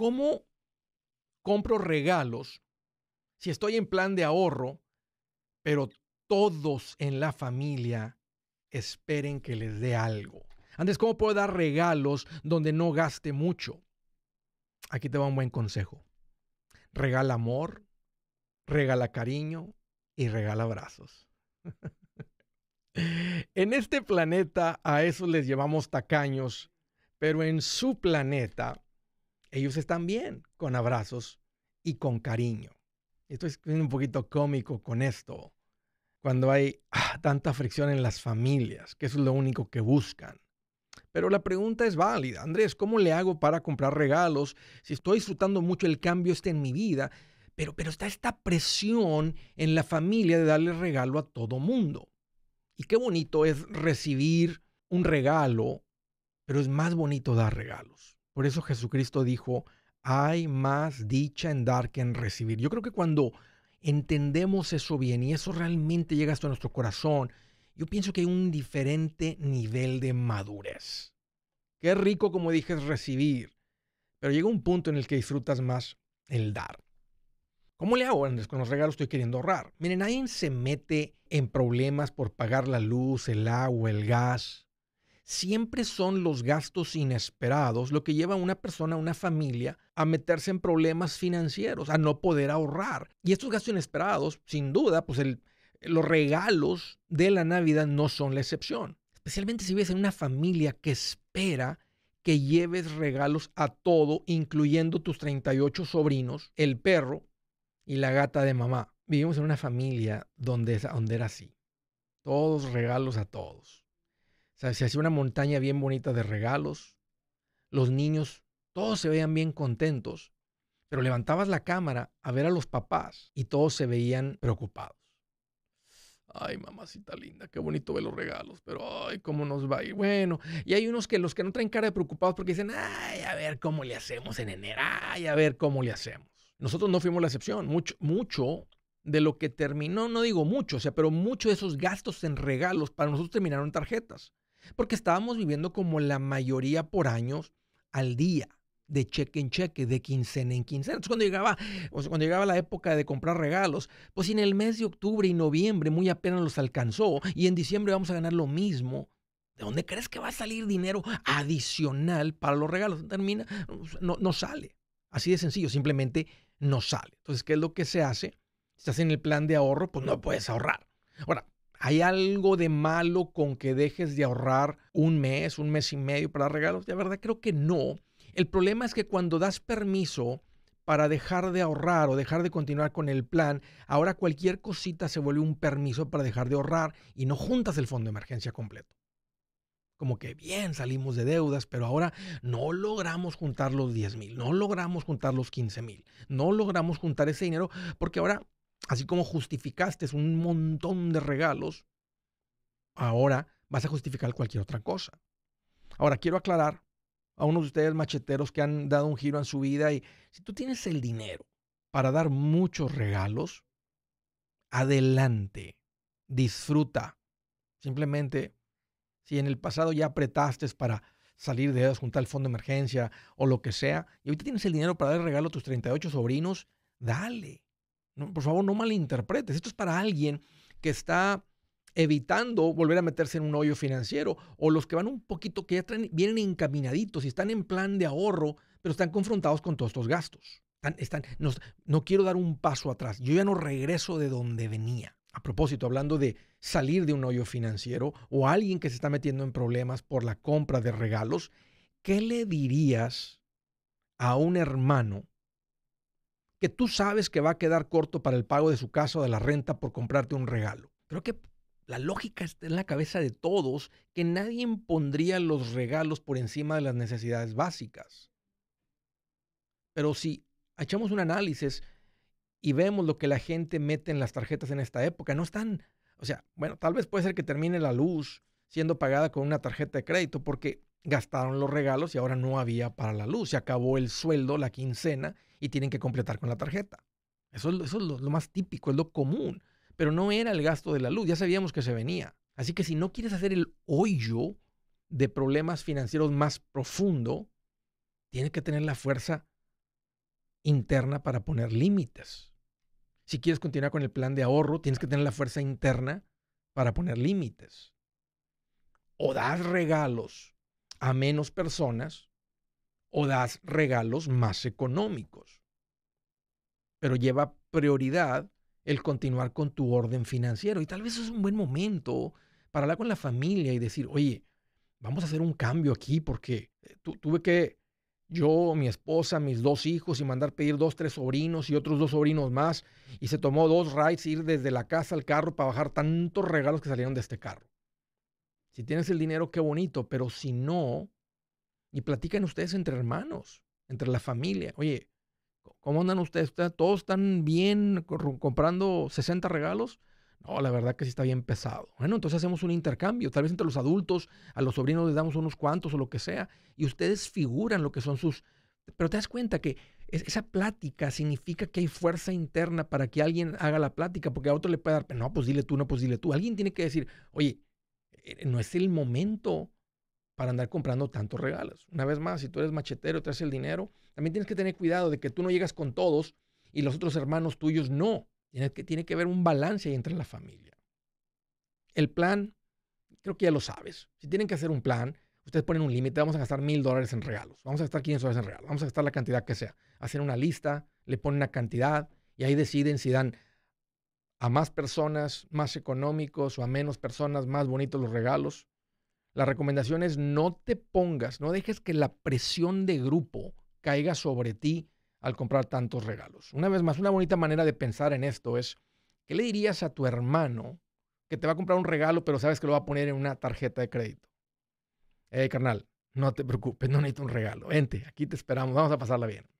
¿Cómo compro regalos si estoy en plan de ahorro, pero todos en la familia esperen que les dé algo? Antes, ¿cómo puedo dar regalos donde no gaste mucho? Aquí te va un buen consejo. Regala amor, regala cariño y regala abrazos. en este planeta a eso les llevamos tacaños, pero en su planeta ellos están bien con abrazos y con cariño. Esto es un poquito cómico con esto, cuando hay ah, tanta fricción en las familias, que es lo único que buscan. Pero la pregunta es válida. Andrés, ¿cómo le hago para comprar regalos si estoy disfrutando mucho el cambio este en mi vida? Pero, pero está esta presión en la familia de darle regalo a todo mundo. Y qué bonito es recibir un regalo, pero es más bonito dar regalos. Por eso Jesucristo dijo, hay más dicha en dar que en recibir. Yo creo que cuando entendemos eso bien y eso realmente llega hasta nuestro corazón, yo pienso que hay un diferente nivel de madurez. Qué rico, como dije, recibir, pero llega un punto en el que disfrutas más el dar. ¿Cómo le hago? Con los regalos estoy queriendo ahorrar. Miren, nadie se mete en problemas por pagar la luz, el agua, el gas siempre son los gastos inesperados lo que lleva a una persona, a una familia, a meterse en problemas financieros, a no poder ahorrar. Y estos gastos inesperados, sin duda, pues los regalos de la Navidad no son la excepción. Especialmente si vives en una familia que espera que lleves regalos a todo, incluyendo tus 38 sobrinos, el perro y la gata de mamá. Vivimos en una familia donde, donde era así. Todos regalos a todos sea, se hacía una montaña bien bonita de regalos. Los niños, todos se veían bien contentos. Pero levantabas la cámara a ver a los papás y todos se veían preocupados. Ay, mamacita linda, qué bonito ver los regalos, pero ay, cómo nos va Y Bueno, y hay unos que los que no traen cara de preocupados porque dicen, ay, a ver cómo le hacemos en enero, ay, a ver cómo le hacemos. Nosotros no fuimos la excepción. Mucho, mucho de lo que terminó, no digo mucho, o sea, pero mucho de esos gastos en regalos para nosotros terminaron en tarjetas. Porque estábamos viviendo como la mayoría por años al día, de cheque en cheque, de quincena en quincena. Entonces cuando llegaba, cuando llegaba la época de comprar regalos, pues en el mes de octubre y noviembre muy apenas los alcanzó y en diciembre vamos a ganar lo mismo. ¿De dónde crees que va a salir dinero adicional para los regalos? Termina, pues, no, no sale. Así de sencillo, simplemente no sale. Entonces, ¿qué es lo que se hace? Si estás en el plan de ahorro, pues no puedes ahorrar. Ahora, ¿Hay algo de malo con que dejes de ahorrar un mes, un mes y medio para regalos? De verdad creo que no. El problema es que cuando das permiso para dejar de ahorrar o dejar de continuar con el plan, ahora cualquier cosita se vuelve un permiso para dejar de ahorrar y no juntas el fondo de emergencia completo. Como que bien, salimos de deudas, pero ahora no logramos juntar los 10 mil, no logramos juntar los 15 mil, no logramos juntar ese dinero porque ahora así como justificaste un montón de regalos, ahora vas a justificar cualquier otra cosa. Ahora, quiero aclarar a unos de ustedes macheteros que han dado un giro en su vida y si tú tienes el dinero para dar muchos regalos, adelante, disfruta. Simplemente, si en el pasado ya apretaste para salir de edad, juntar el fondo de emergencia o lo que sea, y ahorita tienes el dinero para dar regalo a tus 38 sobrinos, dale por favor, no malinterpretes. Esto es para alguien que está evitando volver a meterse en un hoyo financiero o los que van un poquito, que ya vienen encaminaditos y están en plan de ahorro, pero están confrontados con todos estos gastos. no, no quiero dar un paso atrás. Yo ya no regreso de donde venía. A propósito, hablando de salir de un hoyo financiero o alguien que se está metiendo en problemas por la compra de regalos, ¿qué le dirías a un hermano que tú sabes que va a quedar corto para el pago de su casa o de la renta por comprarte un regalo. Creo que la lógica está en la cabeza de todos que nadie impondría los regalos por encima de las necesidades básicas. Pero si echamos un análisis y vemos lo que la gente mete en las tarjetas en esta época, no están, o sea, bueno, tal vez puede ser que termine la luz, siendo pagada con una tarjeta de crédito porque gastaron los regalos y ahora no había para la luz. Se acabó el sueldo, la quincena y tienen que completar con la tarjeta. Eso, es lo, lo, más típico, es lo común. Pero no era el gasto de la luz, ya sabíamos que se venía. Así que si no quieres hacer el hoyo de problemas financieros más profundo, tienes que tener la fuerza interna para poner límites. Si quieres continuar con el plan de ahorro, tienes que tener la fuerza interna para poner límites o das regalos a menos personas o das regalos más económicos. Pero lleva prioridad el continuar con tu orden financiero. Y tal vez es un buen momento para hablar con la familia y decir, oye, vamos a hacer un cambio aquí porque eh, tuve que yo, mi esposa, mis dos hijos y mandar pedir dos, tres sobrinos y otros dos sobrinos más. Y se tomó dos rides ir desde la casa al carro para bajar tantos regalos que salieron de este carro. Si tienes el dinero, qué bonito, pero si no, y platican ustedes entre hermanos, entre la familia. Oye, ¿cómo andan ustedes? ¿Todos están bien comprando 60 regalos? No, la verdad que sí está bien pesado. Bueno, entonces hacemos un intercambio, tal vez entre los adultos, a los sobrinos les damos unos cuantos o lo que sea, y ustedes figuran lo que son sus... Pero te das cuenta que esa plática significa que hay fuerza interna para que alguien haga la plática, porque a otro le puede dar, no, pues dile tú, no, pues dile tú. Alguien tiene que decir, oye, eh, no es el momento para andar comprando tantos regalos. Una vez más, si tú eres machetero traes el dinero, también tienes que tener cuidado de que tú no llegas con todos y los otros hermanos tuyos no. Tiene que, tiene que haber un balance entre la familia. El plan, creo que ya lo sabes. Si tienen que hacer un plan, ustedes ponen un límite, vamos a gastar mil dólares en regalos, vamos a gastar 500 dólares en regalos, vamos a gastar la cantidad que sea. Hacen una lista, le ponen una cantidad y ahí deciden si dan a más personas, más económicos o a menos personas, más bonitos los regalos. La recomendación es no te pongas, no dejes que la presión de grupo caiga sobre ti al comprar tantos regalos. Una vez más, una bonita manera de pensar en esto es, ¿qué le dirías a tu hermano que te va a comprar un regalo pero sabes que lo va a poner en una tarjeta de crédito? Eh, carnal, no te preocupes, no necesito un regalo. Vente, aquí te esperamos, vamos a pasarla bien.